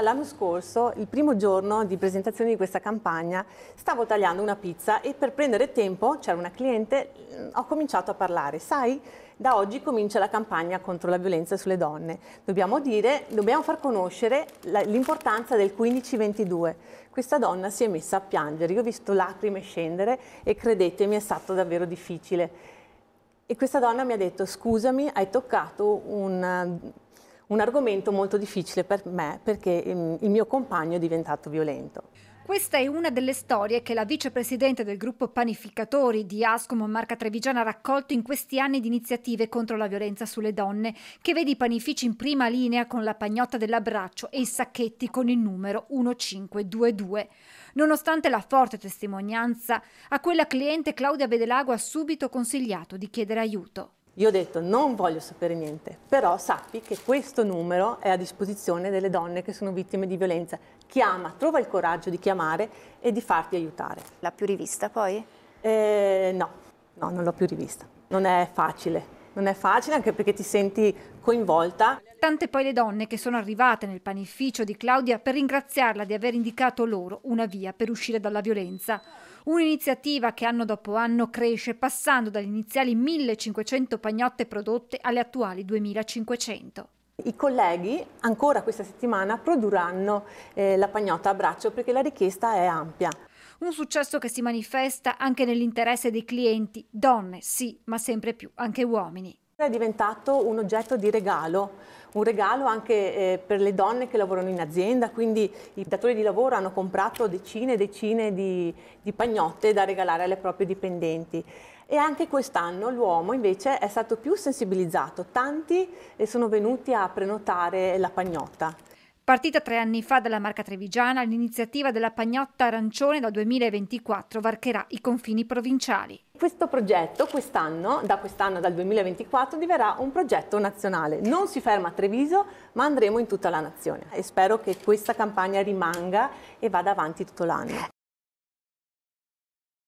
L'anno scorso, il primo giorno di presentazione di questa campagna, stavo tagliando una pizza e per prendere tempo, c'era una cliente, mm, ho cominciato a parlare. Sai, da oggi comincia la campagna contro la violenza sulle donne. Dobbiamo dire, dobbiamo far conoscere l'importanza del 1522. Questa donna si è messa a piangere, io ho visto lacrime scendere e credetemi è stato davvero difficile. E questa donna mi ha detto, scusami, hai toccato un un argomento molto difficile per me perché ehm, il mio compagno è diventato violento. Questa è una delle storie che la vicepresidente del gruppo Panificatori di Ascomo Marca Trevigiana ha raccolto in questi anni di iniziative contro la violenza sulle donne, che vede i panifici in prima linea con la pagnotta dell'abbraccio e i sacchetti con il numero 1522. Nonostante la forte testimonianza, a quella cliente Claudia Vedelago ha subito consigliato di chiedere aiuto. Io ho detto non voglio sapere niente, però sappi che questo numero è a disposizione delle donne che sono vittime di violenza. Chiama, trova il coraggio di chiamare e di farti aiutare. L'ha più rivista poi? Eh, no, no, non l'ho più rivista. Non è facile, non è facile anche perché ti senti coinvolta. Tante poi le donne che sono arrivate nel panificio di Claudia per ringraziarla di aver indicato loro una via per uscire dalla violenza. Un'iniziativa che anno dopo anno cresce passando dalle iniziali 1500 pagnotte prodotte alle attuali 2500. I colleghi ancora questa settimana produrranno eh, la pagnotta a braccio perché la richiesta è ampia. Un successo che si manifesta anche nell'interesse dei clienti, donne sì, ma sempre più anche uomini. È diventato un oggetto di regalo, un regalo anche eh, per le donne che lavorano in azienda, quindi i datori di lavoro hanno comprato decine e decine di, di pagnotte da regalare alle proprie dipendenti. E anche quest'anno l'uomo invece è stato più sensibilizzato, tanti eh, sono venuti a prenotare la pagnotta. Partita tre anni fa dalla Marca Trevigiana, l'iniziativa della Pagnotta Arancione dal 2024 varcherà i confini provinciali. Questo progetto quest'anno, da quest'anno dal 2024, diverrà un progetto nazionale. Non si ferma a Treviso, ma andremo in tutta la nazione e spero che questa campagna rimanga e vada avanti tutto l'anno.